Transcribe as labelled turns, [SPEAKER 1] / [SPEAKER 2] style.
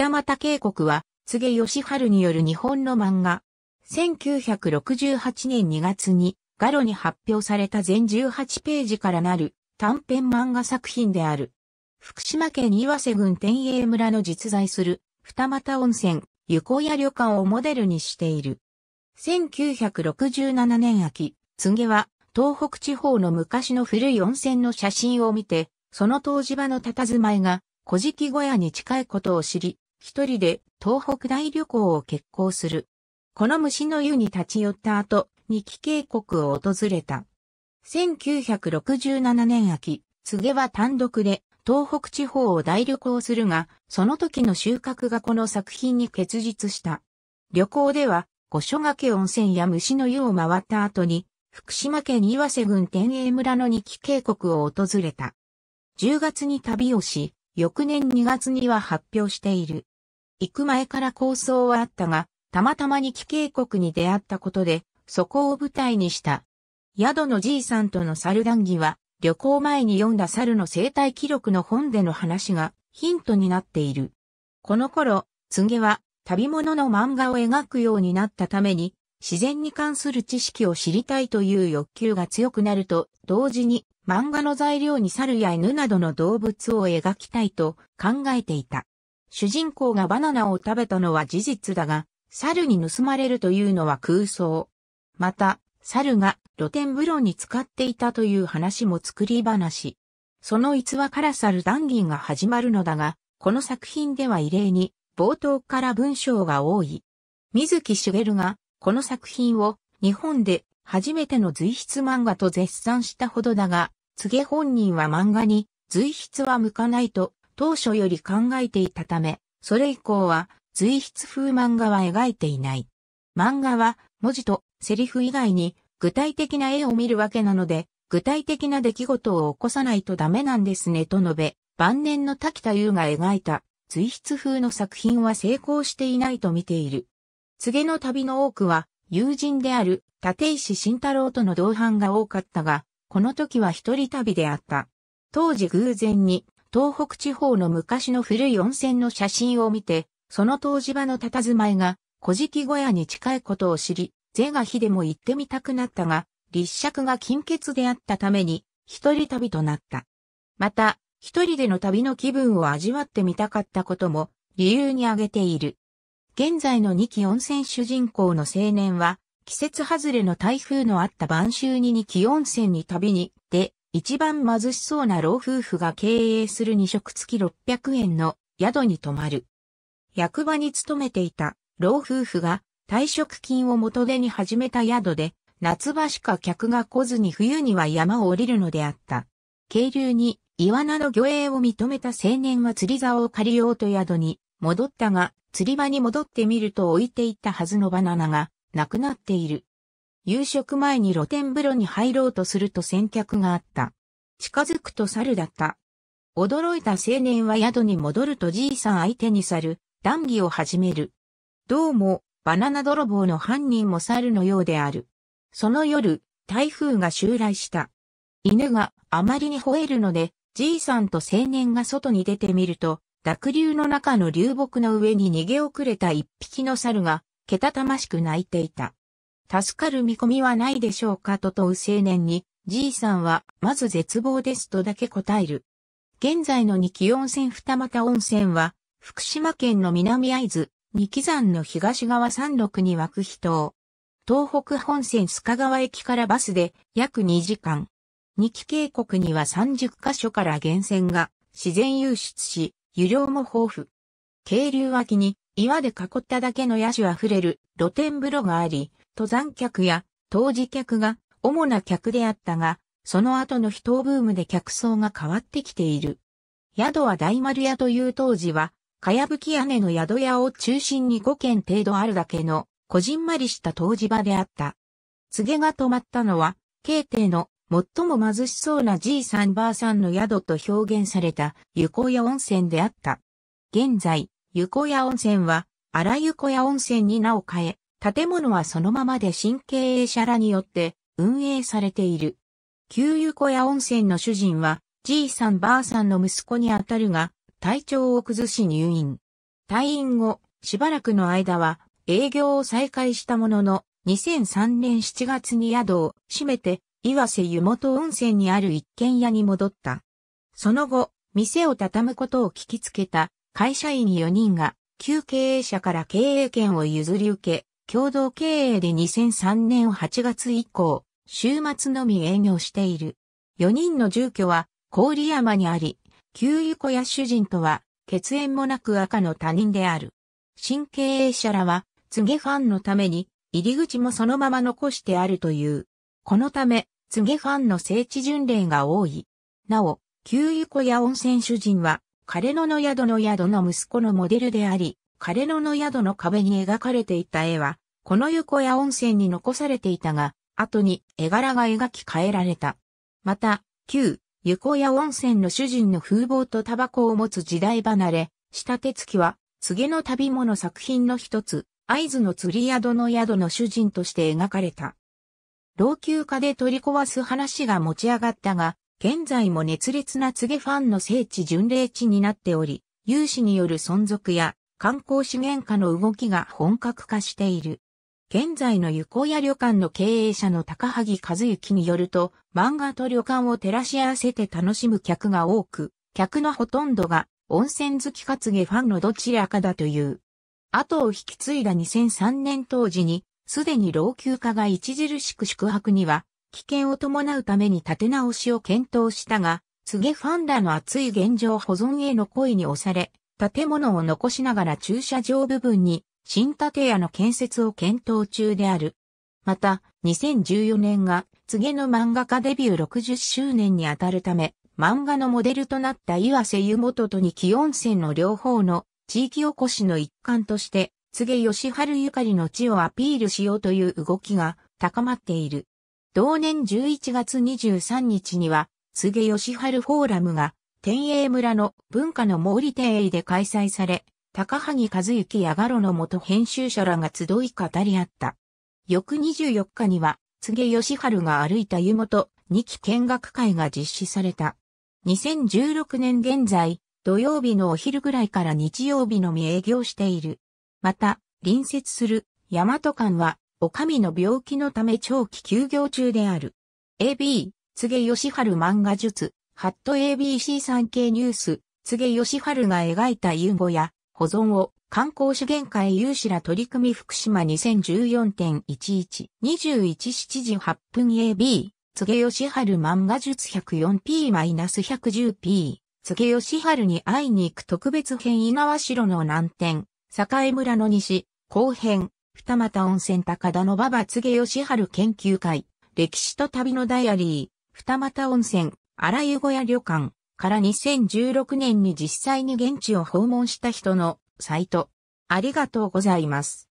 [SPEAKER 1] 二股渓谷は、杉義春による日本の漫画。1968年2月に、ガロに発表された全18ページからなる短編漫画作品である。福島県岩瀬郡天栄村の実在する二股温泉、湯子屋旅館をモデルにしている。1967年秋、柘は東北地方の昔の古い温泉の写真を見て、その当時場の佇まいが、古事記小屋に近いことを知り、一人で東北大旅行を決行する。この虫の湯に立ち寄った後、二記渓谷を訪れた。1967年秋、杉は単独で東北地方を大旅行するが、その時の収穫がこの作品に結実した。旅行では、五所掛温泉や虫の湯を回った後に、福島県岩瀬郡天栄村の日記渓谷を訪れた。10月に旅をし、翌年2月には発表している。行く前から構想はあったが、たまたまに帰渓谷に出会ったことで、そこを舞台にした。宿のじいさんとの猿談義は、旅行前に読んだ猿の生態記録の本での話がヒントになっている。この頃、つげは旅物の漫画を描くようになったために、自然に関する知識を知りたいという欲求が強くなると、同時に漫画の材料に猿や犬などの動物を描きたいと考えていた。主人公がバナナを食べたのは事実だが、猿に盗まれるというのは空想。また、猿が露天風呂に使っていたという話も作り話。その逸話から猿談義が始まるのだが、この作品では異例に冒頭から文章が多い。水木しげるがこの作品を日本で初めての随筆漫画と絶賛したほどだが、告げ本人は漫画に随筆は向かないと当初より考えていたため、それ以降は随筆風漫画は描いていない。漫画は文字とセリフ以外に具体的な絵を見るわけなので、具体的な出来事を起こさないとダメなんですねと述べ、晩年の滝田優が描いた随筆風の作品は成功していないと見ている。告げの旅の多くは友人である立石慎太郎との同伴が多かったが、この時は一人旅であった。当時偶然に東北地方の昔の古い温泉の写真を見て、その湯治場の佇まいが、古事記小屋に近いことを知り、是が非でも行ってみたくなったが、立尺が金欠であったために、一人旅となった。また、一人での旅の気分を味わってみたかったことも、理由に挙げている。現在の二期温泉主人公の青年は、季節外れの台風のあった晩秋に二期温泉に旅に、で、一番貧しそうな老夫婦が経営する二食付き600円の宿に泊まる。役場に勤めていた老夫婦が退職金を元手に始めた宿で、夏場しか客が来ずに冬には山を降りるのであった。渓流に岩名の魚影を認めた青年は釣り竿を借りようと宿に戻ったが、釣り場に戻ってみると置いていったはずのバナナがなくなっている。夕食前に露天風呂に入ろうとすると先客があった。近づくと猿だった。驚いた青年は宿に戻るとじいさん相手に猿、談義を始める。どうも、バナナ泥棒の犯人も猿のようである。その夜、台風が襲来した。犬があまりに吠えるので、じいさんと青年が外に出てみると、濁流の中の流木の上に逃げ遅れた一匹の猿が、けたたましく泣いていた。助かる見込みはないでしょうかと問う青年に、じいさんは、まず絶望ですとだけ答える。現在の二木温泉二俣温泉は、福島県の南合津、二木山の東側山麓に湧く人を、東北本線須賀川駅からバスで約2時間。二木渓谷には30カ所から源泉が自然湧出し、湯量も豊富。渓流脇に岩で囲っただけの野趣あふれる露天風呂があり、登山客や当時客が主な客であったが、その後の人ブームで客層が変わってきている。宿は大丸屋という当時は、かやぶき屋根の宿屋を中心に5軒程度あるだけの、こじんまりした湯治場であった。告げが止まったのは、慶帝の最も貧しそうなじいさんばあさんの宿と表現された湯子屋温泉であった。現在、湯子屋温泉は、荒湯こ屋温泉に名を変え、建物はそのままで新経営者らによって運営されている。旧湯小屋温泉の主人は、じいさんばあさんの息子にあたるが、体調を崩し入院。退院後、しばらくの間は営業を再開したものの、2003年7月に宿を閉めて、岩瀬湯本温泉にある一軒家に戻った。その後、店を畳むことを聞きつけた会社員4人が、旧経営者から経営権を譲り受け、共同経営で2003年8月以降、週末のみ営業している。4人の住居は郡山にあり、給油小屋主人とは血縁もなく赤の他人である。新経営者らは、告げファンのために、入り口もそのまま残してあるという。このため、告げファンの聖地巡礼が多い。なお、給油小屋温泉主人は、彼のの宿の宿の息子のモデルであり、枯野の宿の壁に描かれていた絵は、この横や温泉に残されていたが、後に絵柄が描き変えられた。また、旧、横や温泉の主人の風貌とタバコを持つ時代離れ、下手月は、告げの旅物作品の一つ、合図の釣り宿の宿の主人として描かれた。老朽化で取り壊す話が持ち上がったが、現在も熱烈な告げファンの聖地巡礼地になっており、有志による存続や観光資源化の動きが本格化している。現在のゆこや旅館の経営者の高萩和幸によると、漫画と旅館を照らし合わせて楽しむ客が多く、客のほとんどが温泉好きかつげファンのどちらかだという。後を引き継いだ2003年当時に、すでに老朽化が著しく宿泊には、危険を伴うために立て直しを検討したが、つげファンらの熱い現状保存への声に押され、建物を残しながら駐車場部分に新建屋の建設を検討中である。また、2014年が、告げの漫画家デビュー60周年にあたるため、漫画のモデルとなった岩瀬湯本と二木温泉の両方の地域おこしの一環として、告げ吉春ゆかりの地をアピールしようという動きが高まっている。同年11月23日には、告げ吉春フォーラムが天栄村の文化の毛利庭園で開催され、高萩和幸やガロの元編集者らが集い語り合った。翌24日には、柘義春が歩いた湯本2期見学会が実施された。2016年現在、土曜日のお昼ぐらいから日曜日のみ営業している。また、隣接する大和館は、お上の病気のため長期休業中である。AB、柘義春漫画術、ハット ABC 産経ニュース、柘義春が描いたユンゴや保存を観光資源界有志ら取り組み福島2014.11、21.7時8分 AB、柘義春漫画術 104p-110p、柘義春に会いに行く特別編稲川城の南点、栄村の西、後編、二俣温泉高田の馬場柘義春研究会、歴史と旅のダイアリー、二俣温泉、荒湯小屋旅館から2016年に実際に現地を訪問した人のサイト。ありがとうございます。